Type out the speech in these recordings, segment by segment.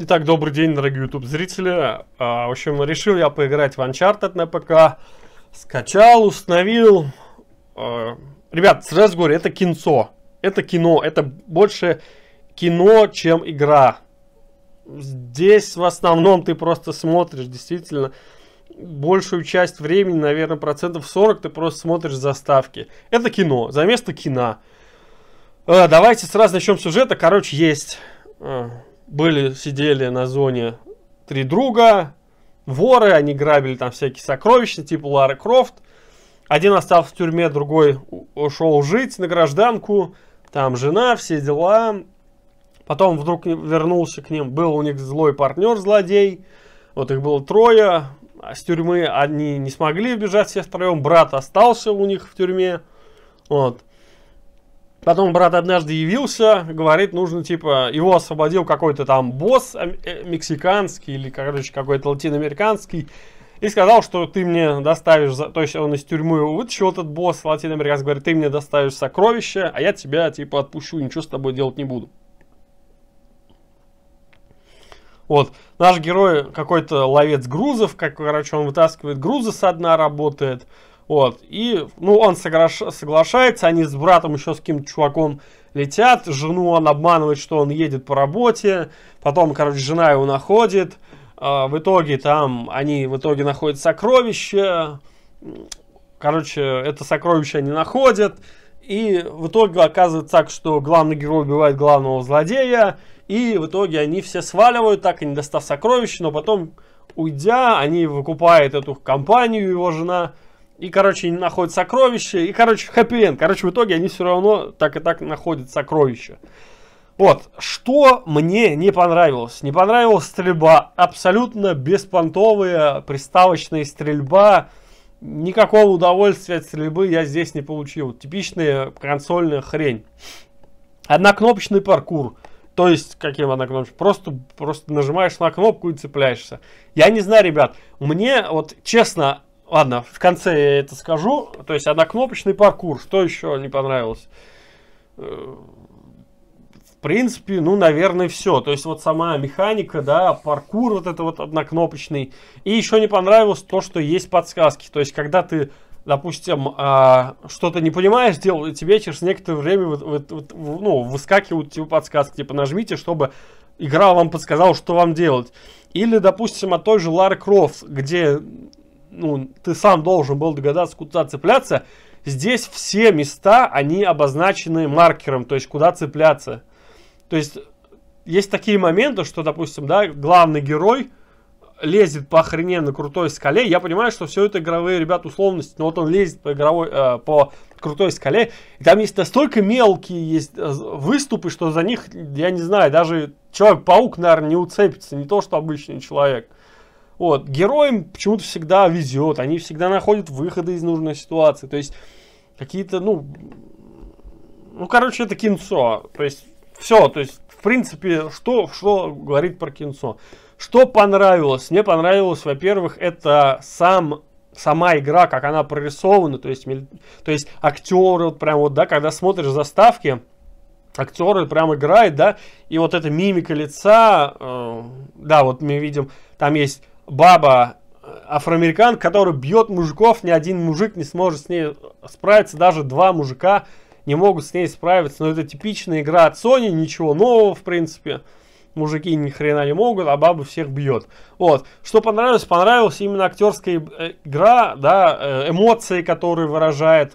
Итак, добрый день, дорогие YouTube зрители. А, в общем, решил я поиграть в Uncharted на ПК. Скачал, установил. А, ребят, сразу говорю, это кинцо. Это кино. Это больше кино, чем игра. Здесь в основном ты просто смотришь, действительно. Большую часть времени, наверное, процентов 40 ты просто смотришь заставки. Это кино, за место кино. А, давайте сразу начнем с сюжета. Короче, есть а, были, сидели на зоне три друга, воры, они грабили там всякие сокровища, типа Лара Крофт. Один остался в тюрьме, другой ушел жить на гражданку, там жена, все дела. Потом вдруг вернулся к ним, был у них злой партнер, злодей. Вот их было трое, а с тюрьмы они не смогли бежать все втроем, брат остался у них в тюрьме. Вот. Потом брат однажды явился, говорит, нужно, типа, его освободил какой-то там босс э, э, мексиканский или, короче, какой-то латиноамериканский. И сказал, что ты мне доставишь, то есть он из тюрьмы его вытащил этот босс латиноамериканский, говорит, ты мне доставишь сокровища, а я тебя, типа, отпущу, ничего с тобой делать не буду. Вот, наш герой какой-то ловец грузов, как, короче, он вытаскивает грузы со дна, работает. Вот. И, ну, он согра- соглашается, они с братом еще с каким-то чуваком летят, жену он обманывает, что он едет по работе, потом, короче, жена его находит, а, в итоге там они в итоге находят сокровище, короче, это сокровище они находят, и в итоге оказывается так, что главный герой убивает главного злодея, и в итоге они все сваливают, так и не достав сокровища, но потом, уйдя, они выкупают эту компанию, его жена, и, короче, они находят сокровища. И, короче, хэппи -энд. Короче, в итоге они все равно так и так находят сокровища. Вот, что мне не понравилось? Не понравилась стрельба. Абсолютно беспонтовая, приставочная стрельба. Никакого удовольствия от стрельбы я здесь не получил. Типичная консольная хрень. Однокнопочный паркур. То есть, каким однокнопочным? Просто, просто нажимаешь на кнопку и цепляешься. Я не знаю, ребят, мне вот честно Ладно, в конце я это скажу. То есть однокнопочный паркур. Что еще не понравилось? Э, в принципе, ну, наверное, все. То есть вот сама механика, да, паркур вот это вот однокнопочный. И еще не понравилось то, что есть подсказки. То есть когда ты, допустим, а, что-то не понимаешь, делал, тебе через некоторое время вот, вот, вот, ну, выскакивают типа подсказки. Типа нажмите, чтобы игра вам подсказала, что вам делать. Или, допустим, о той же Лары Крофт, где ну, ты сам должен был догадаться, куда цепляться. Здесь все места, они обозначены маркером, то есть куда цепляться. То есть есть такие моменты, что, допустим, да, главный герой лезет по охрененно крутой скале. Я понимаю, что все это игровые, ребят, условности, но вот он лезет по игровой, э, по крутой скале, и там есть настолько мелкие есть э, выступы, что за них, я не знаю, даже Человек-паук, наверное, не уцепится, не то, что обычный человек. Вот. Героям почему-то всегда везет, они всегда находят выходы из нужной ситуации. То есть какие-то, ну, ну, короче, это кинцо. То есть все, то есть, в принципе, что, что говорит про кинцо. Что понравилось? Мне понравилось, во-первых, это сам сама игра, как она прорисована, то есть, то есть актеры, вот прям вот, да, когда смотришь заставки, актеры прям играют, да, и вот эта мимика лица, э, да, вот мы видим, там есть баба э, афроамерикан, который бьет мужиков, ни один мужик не сможет с ней справиться, даже два мужика не могут с ней справиться. Но ну, это типичная игра от Sony, ничего нового, в принципе. Мужики ни хрена не могут, а бабу всех бьет. Вот. Что понравилось? Понравилась именно актерская э, игра, да, э, эмоции, которые выражает.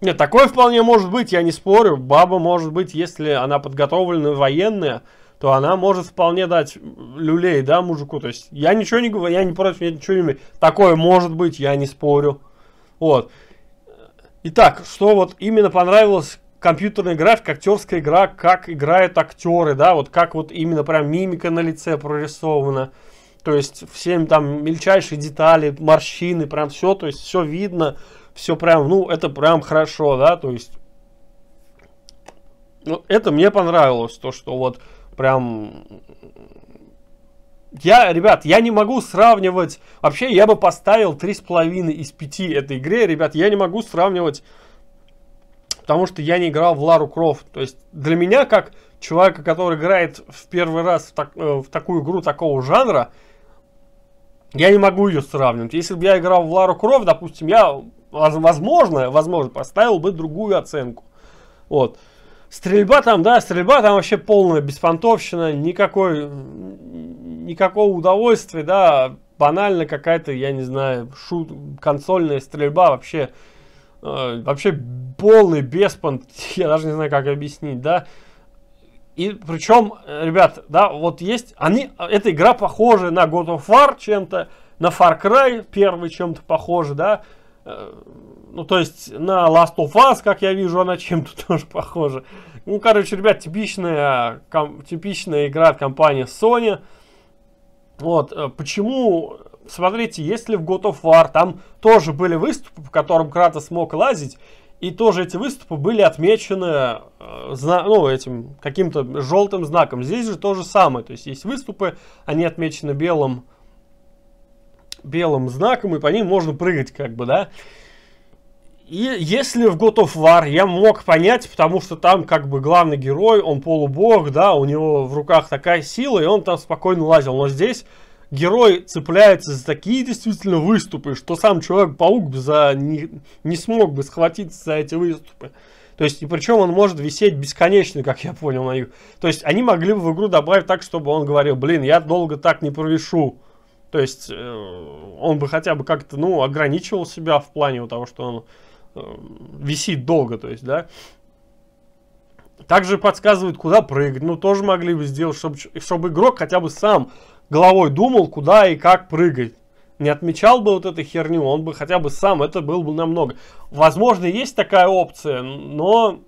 Нет, такое вполне может быть, я не спорю. Баба может быть, если она подготовлена военная, то она может вполне дать люлей, да, мужику. То есть я ничего не говорю, я не против, я ничего не имею. Такое может быть, я не спорю. Вот. Итак, что вот именно понравилось компьютерная игра, как актерская игра, как играют актеры, да, вот как вот именно прям мимика на лице прорисована. То есть всем там мельчайшие детали, морщины, прям все, то есть все видно, все прям, ну, это прям хорошо, да, то есть... Вот ну, это мне понравилось, то, что вот прям... Я, ребят, я не могу сравнивать... Вообще, я бы поставил 3,5 из 5 этой игре. Ребят, я не могу сравнивать, потому что я не играл в Лару Крофт. То есть, для меня, как человека, который играет в первый раз в, так, э, в такую игру такого жанра, я не могу ее сравнивать. Если бы я играл в Лару Крофт, допустим, я, возможно, возможно, поставил бы другую оценку. Вот. Стрельба там, да, стрельба там вообще полная беспонтовщина, никакой, никакого удовольствия, да, банально какая-то, я не знаю, шут, консольная стрельба вообще, э, вообще полный беспонт, я даже не знаю, как объяснить, да. И причем, ребят, да, вот есть, они, эта игра похожа на God of War чем-то, на Far Cry первый чем-то похожа, да, Э, ну, то есть, на Last of Us, как я вижу, она чем-то тоже похожа. Ну, короче, ребят, типичная, ком, типичная игра от компании Sony. Вот, э, почему... Смотрите, если в God of War там тоже были выступы, по которым Кратос смог лазить, и тоже эти выступы были отмечены э, ну, этим каким-то желтым знаком. Здесь же то же самое. То есть есть выступы, они отмечены белым белым знаком, и по ним можно прыгать, как бы, да. И если в God of War я мог понять, потому что там как бы главный герой, он полубог, да, у него в руках такая сила, и он там спокойно лазил. Но здесь герой цепляется за такие действительно выступы, что сам Человек-паук за... не, не смог бы схватиться за эти выступы. То есть, и причем он может висеть бесконечно, как я понял на них. То есть, они могли бы в игру добавить так, чтобы он говорил, блин, я долго так не провешу. То есть э, он бы хотя бы как-то, ну, ограничивал себя в плане того, что он э, висит долго, то есть, да. Также подсказывают, куда прыгать. Ну, тоже могли бы сделать, чтобы, чтобы игрок хотя бы сам головой думал, куда и как прыгать. Не отмечал бы вот эту херню, он бы хотя бы сам, это было бы намного. Возможно, есть такая опция, но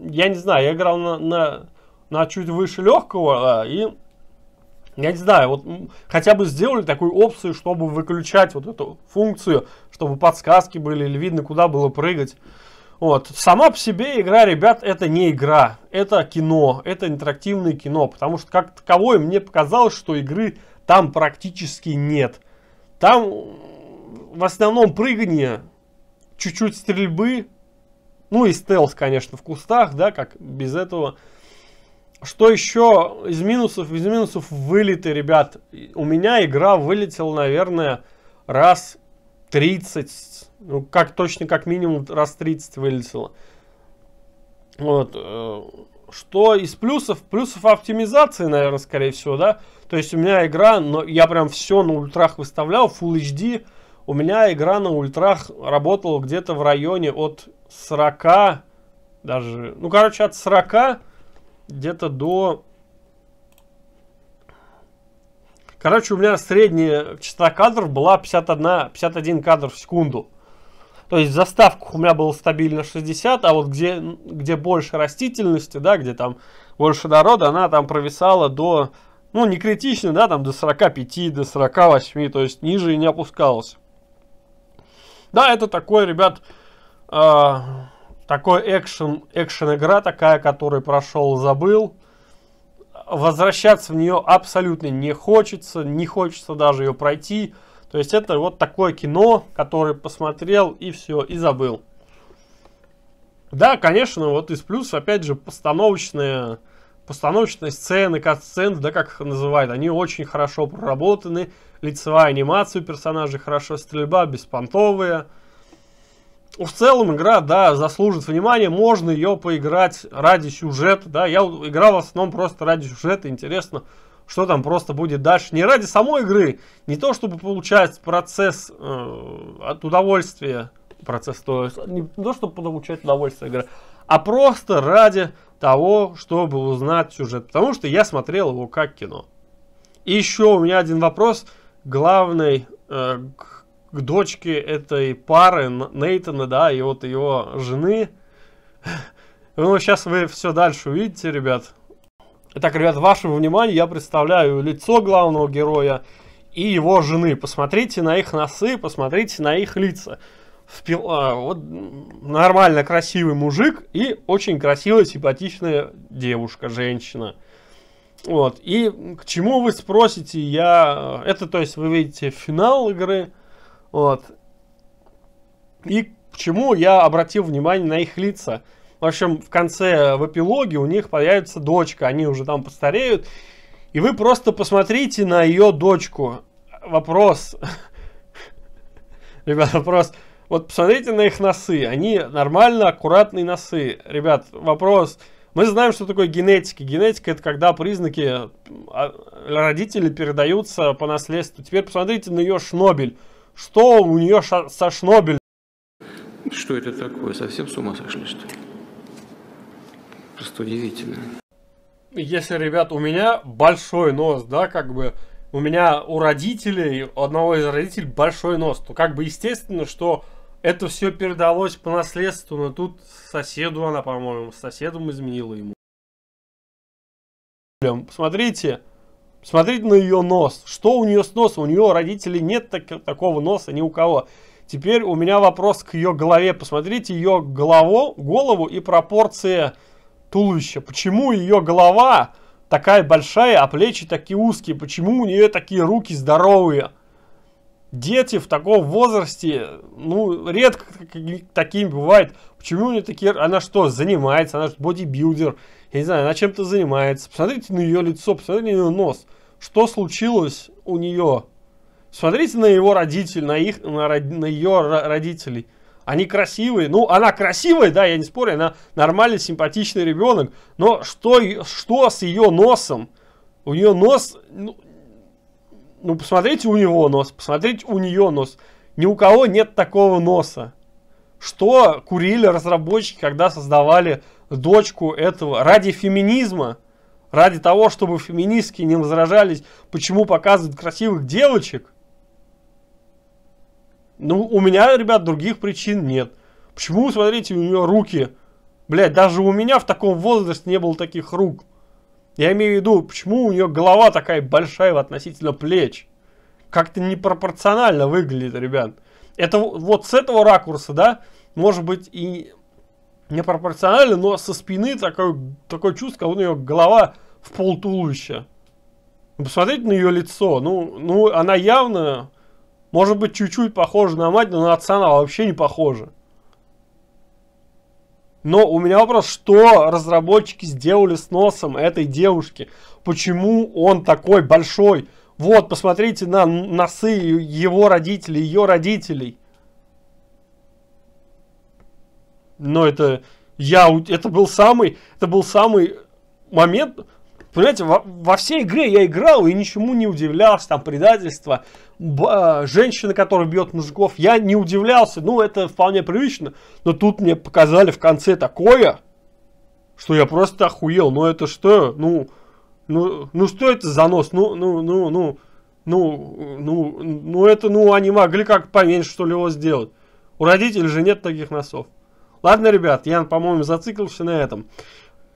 я не знаю, я играл на, на, на чуть выше легкого, а, и я не знаю, вот хотя бы сделали такую опцию, чтобы выключать вот эту функцию, чтобы подсказки были или видно, куда было прыгать. Вот. Сама по себе игра, ребят, это не игра, это кино, это интерактивное кино, потому что как таковое мне показалось, что игры там практически нет. Там в основном прыгание, чуть-чуть стрельбы, ну и стелс, конечно, в кустах, да, как без этого. Что еще из минусов? Из минусов вылеты, ребят. У меня игра вылетела, наверное, раз 30. Ну, как точно, как минимум раз 30 вылетела. Вот. Э, что из плюсов? Плюсов оптимизации, наверное, скорее всего, да? То есть у меня игра, но я прям все на ультрах выставлял, Full HD. У меня игра на ультрах работала где-то в районе от 40, даже, ну, короче, от 40 где-то до... Короче, у меня средняя частота кадров была 51, 51 кадр в секунду. То есть в заставках у меня было стабильно 60, а вот где, где больше растительности, да, где там больше народа, она там провисала до, ну, не критично, да, там до 45, до 48, то есть ниже и не опускалась. Да, это такой, ребят, э такой экшен, экшен игра, такая, который прошел, забыл. Возвращаться в нее абсолютно не хочется, не хочется даже ее пройти. То есть это вот такое кино, которое посмотрел и все, и забыл. Да, конечно, вот из плюсов, опять же, постановочные, постановочные сцены, кат да, как их называют, они очень хорошо проработаны. Лицевая анимация персонажей хорошо, стрельба беспонтовая. Уж в целом игра, да, заслужит внимания, можно ее поиграть ради сюжета, да, я играл в основном просто ради сюжета, интересно, что там просто будет дальше. Не ради самой игры, не то чтобы получать процесс э, от удовольствия, процесс, то есть, не то чтобы получать удовольствие игры, а просто ради того, чтобы узнать сюжет, потому что я смотрел его как кино. И еще у меня один вопрос, главный, э, к дочке этой пары Нейтана, да, и вот его жены. Ну, сейчас вы все дальше увидите, ребят. Итак, ребят, вашему вниманию я представляю лицо главного героя и его жены. Посмотрите на их носы, посмотрите на их лица. Впил, а, вот нормально красивый мужик и очень красивая симпатичная девушка, женщина. Вот. И к чему вы спросите, я... Э, это, то есть, вы видите финал игры. Вот. И к чему я обратил внимание на их лица. В общем, в конце, э, в эпилоге у них появится дочка, они уже там постареют. И вы просто посмотрите на ее дочку. Вопрос. Ребят, вопрос. Вот посмотрите на их носы. Они нормально, аккуратные носы. Ребят, вопрос. Мы знаем, что такое генетика. Генетика – это когда признаки а, родителей передаются по наследству. Теперь посмотрите на ее шнобель. Что у нее со Шнобель? Что это такое? Совсем с ума сошли, что ли? Просто удивительно. Если, ребят, у меня большой нос, да, как бы, у меня у родителей, у одного из родителей большой нос, то как бы естественно, что это все передалось по наследству, но тут соседу она, по-моему, соседом изменила ему. Смотрите, Смотрите на ее нос. Что у нее с носом? У нее родителей нет так, такого носа ни у кого. Теперь у меня вопрос к ее голове. Посмотрите ее голову, голову и пропорции туловища. Почему ее голова такая большая, а плечи такие узкие? Почему у нее такие руки здоровые? Дети в таком возрасте, ну, редко такими бывает. Почему у нее такие... Она что, занимается? Она же бодибилдер я не знаю, она чем-то занимается. Посмотрите на ее лицо, посмотрите на ее нос. Что случилось у нее? Смотрите на его родителей, на, их, на, на ее родителей. Они красивые. Ну, она красивая, да, я не спорю, она нормальный, симпатичный ребенок. Но что, что с ее носом? У нее нос... Ну, ну, посмотрите у него нос, посмотрите у нее нос. Ни у кого нет такого носа. Что курили разработчики, когда создавали дочку этого ради феминизма, ради того, чтобы феминистки не возражались, почему показывают красивых девочек. Ну, у меня, ребят, других причин нет. Почему, смотрите, у нее руки? Блядь, даже у меня в таком возрасте не было таких рук. Я имею в виду, почему у нее голова такая большая относительно плеч. Как-то непропорционально выглядит, ребят. Это вот с этого ракурса, да, может быть и непропорционально, но со спины такое, такое чувство, как у нее голова в пол туловища. Ну, посмотрите на ее лицо. Ну, ну, она явно, может быть, чуть-чуть похожа на мать, но на отца она вообще не похожа. Но у меня вопрос, что разработчики сделали с носом этой девушки? Почему он такой большой? Вот, посмотрите на носы его родителей, ее родителей. Но это я, это был самый, это был самый момент, понимаете, во, во всей игре я играл и ничему не удивлялся, там предательство, б, женщина, которая бьет мужиков, я не удивлялся, ну это вполне привычно, но тут мне показали в конце такое, что я просто охуел, ну это что, ну, ну, ну что это за нос, ну, ну, ну, ну, ну, ну, ну это, ну они могли как поменьше что ли его сделать, у родителей же нет таких носов. Ладно, ребят, я, по-моему, зациклился на этом.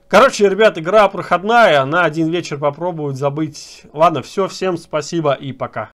Короче, ребят, игра проходная. На один вечер попробовать забыть. Ладно, все, всем спасибо и пока.